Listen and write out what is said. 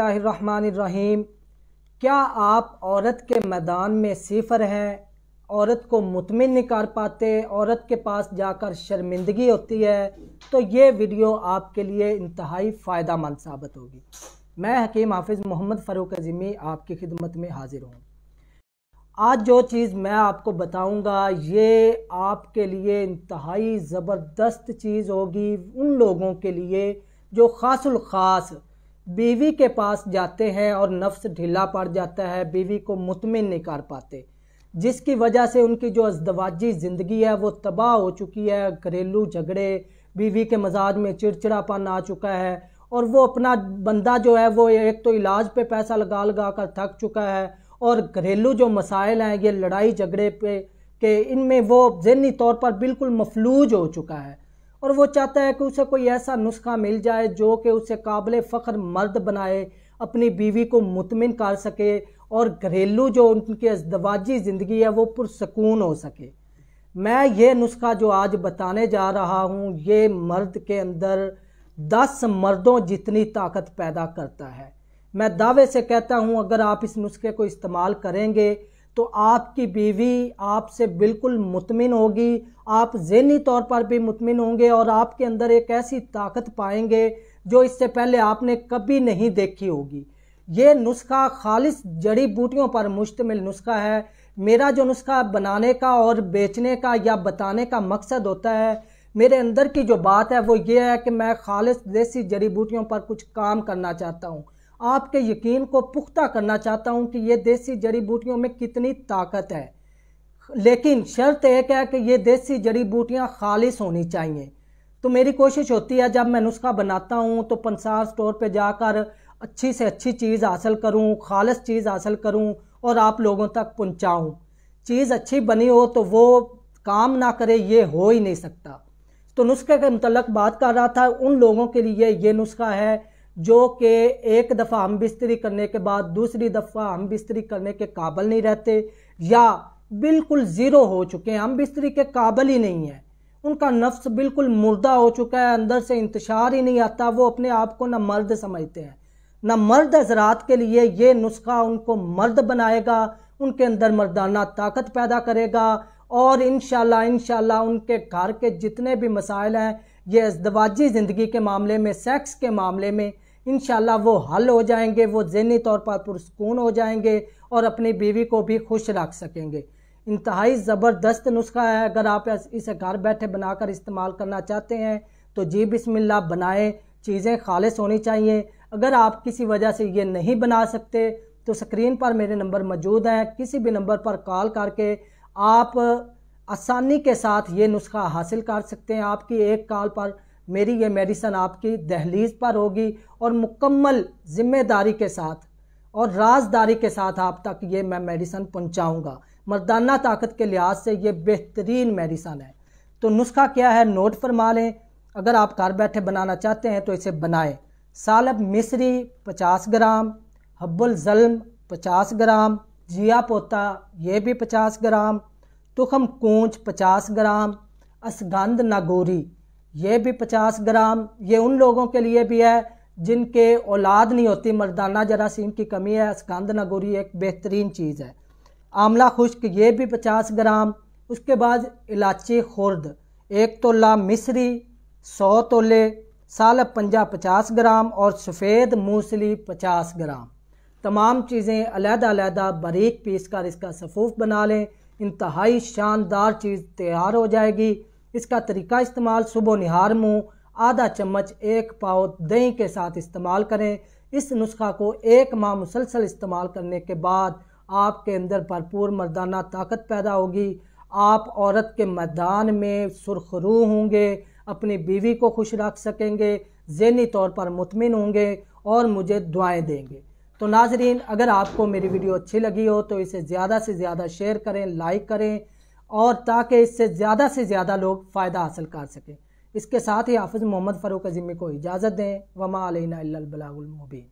रहीम क्या आप औरत के मैदान में सिफर हैं औरत को मुतमिन नहीं कर पाते औरत के पास जाकर शर्मिंदगी होती है तो ये वीडियो आपके लिए इंतहाई फ़ायदा मंद साबित होगी मैं हकीम हाफिज़ मोहम्मद फ़ारूक अजीमी आपकी खिदमत में हाजिर हूँ आज जो चीज़ मैं आपको बताऊंगा ये आपके लिए इंतहाई ज़बरदस्त चीज़ होगी उन लोगों के लिए जो खासुल ख़ास बीवी के पास जाते हैं और नफ्स ढीला पड़ जाता है बीवी को मुतमिन नहीं कर पाते जिसकी वजह से उनकी जो अजदवाजी ज़िंदगी है वो तबाह हो चुकी है घरेलू झगड़े बीवी के मजाज में चिड़चिड़ापन आ चुका है और वो अपना बंदा जो है वो एक तो इलाज पे पैसा लगा लगा कर थक चुका है और घरेलू जो मसाइल हैं ये लड़ाई झगड़े पे के इनमें वो जहनी तौर पर बिल्कुल मफलूज हो चुका है और वो चाहता है कि उसे कोई ऐसा नुस्खा मिल जाए जो कि उसे काबिल फ़ख्र मर्द बनाए अपनी बीवी को मुतमिन कर सके और घरेलू जो उनकी अजदवाजी ज़िंदगी है वो पुरसकून हो सके मैं ये नुस्खा जो आज बताने जा रहा हूँ ये मर्द के अंदर दस मर्दों जितनी ताकत पैदा करता है मैं दावे से कहता हूँ अगर आप इस नुस्खे को इस्तेमाल करेंगे तो आपकी बीवी आपसे बिल्कुल मुतमिन होगी आप जहनी तौर पर भी मुतमिन होंगे और आपके अंदर एक ऐसी ताकत पाएंगे जो इससे पहले आपने कभी नहीं देखी होगी ये नुस्खा खालिश जड़ी बूटियों पर मुश्तमिल नुस्खा है मेरा जो नुस्खा बनाने का और बेचने का या बताने का मकसद होता है मेरे अंदर की जो बात है वो ये है कि मैं खालिश देसी जड़ी बूटियों पर कुछ काम करना चाहता हूँ आपके यकीन को पुख्ता करना चाहता हूँ कि ये देसी जड़ी बूटियों में कितनी ताकत है लेकिन शर्त एक है कि ये देसी जड़ी बूटियाँ खालिश होनी चाहिए तो मेरी कोशिश होती है जब मैं नुस्खा बनाता हूँ तो पंसार स्टोर पर जाकर अच्छी से अच्छी चीज़ हासिल करूँ खालस चीज़ हासिल करूँ और आप लोगों तक पहुँचाऊँ चीज़ अच्छी बनी हो तो वो काम ना करे ये हो ही नहीं सकता तो नुस्खे के मतलब बात कर रहा था उन लोगों के लिए ये नुस्खा है जो कि एक दफ़ा हम बिस्तरी करने के बाद दूसरी दफ़ा हम बिस्तरी करने के काबल नहीं रहते या बिल्कुल ज़ीरो हो चुके हैं हम बिस्तरी के काबल ही नहीं हैं उनका नफ्स बिल्कुल मुर्दा हो चुका है अंदर से इंतशार ही नहीं आता वो अपने आप को ना मर्द समझते हैं ना मर्द हजरात के लिए ये नुस्खा उनको मर्द बनाएगा उनके अंदर मर्दाना ताकत पैदा करेगा और इन शाह उनके घर के जितने भी मसाइल हैं ये अजदवाजी ज़िंदगी के मामले में सेक्स के मामले में इन वो हल हो जाएंगे वो जहनी तौर पर पुरस्कून हो जाएंगे और अपनी बीवी को भी खुश रख सकेंगे इंतहाई ज़बरदस्त नुस्खा है अगर आप इसे घर बैठे बनाकर इस्तेमाल करना चाहते हैं तो जी बिस्मिल्लाह बनाएं चीज़ें खालिश होनी चाहिए अगर आप किसी वजह से ये नहीं बना सकते तो स्क्रीन पर मेरे नंबर मौजूद हैं किसी भी नंबर पर कॉल करके आप आसानी के साथ ये नुस्खा हासिल कर सकते हैं आपकी एक कॉल पर मेरी ये मेडिसन आपकी दहलीज पर होगी और मुकम्मल ज़िम्मेदारी के साथ और राजदारी के साथ आप तक ये मैं मेडिसन पहुंचाऊंगा मर्दाना ताकत के लिहाज से ये बेहतरीन मेडिसन है तो नुस्खा क्या है नोट फरमा लें अगर आप घर बैठे बनाना चाहते हैं तो इसे बनाएं सालब मिसरी 50 ग्राम हब्बुल जल्म 50 ग्राम जिया पोता ये भी 50 ग्राम तुखम कूंच 50 ग्राम असगंध नागोरी ये भी पचास ग्राम ये उन लोगों के लिए भी है जिनके औलाद नहीं होती मर्दाना जरासीम की कमी है स्कंद नगोरी एक बेहतरीन चीज़ है आमला खुश्क ये भी पचास ग्राम उसके बाद इलाची खुर्द एक तोला मिसरी सौ तोले साल पंजा पचास ग्राम और सफ़ेद मूसली पचास ग्राम तमाम चीज़ें अलहदा बारीक पीस कर इसका सफ़ूफ बना लें इंतहाई शानदार चीज़ तैयार हो जाएगी इसका तरीका इस्तेमाल सुबह निहार मुँह आधा चम्मच एक पाव दही के साथ इस्तेमाल करें इस नुस्खा को एक माह मुसलसल इस्तेमाल करने के बाद आपके अंदर भरपूर मर्दाना ताकत पैदा होगी आप औरत के मैदान में रू होंगे अपनी बीवी को खुश रख सकेंगे जहनी तौर पर मुतमिन होंगे और मुझे दुआएं देंगे तो नाजरीन अगर आपको मेरी वीडियो अच्छी लगी हो तो इसे ज़्यादा से ज़्यादा शेयर करें लाइक करें और ताकि इससे ज़्यादा से ज़्यादा लोग फ़ायदा हासिल कर सकें इसके साथ ही हाफिज़ मोहम्मद फ़ारूक अजीमी को इजाज़त दें वमा अलबलामुबीन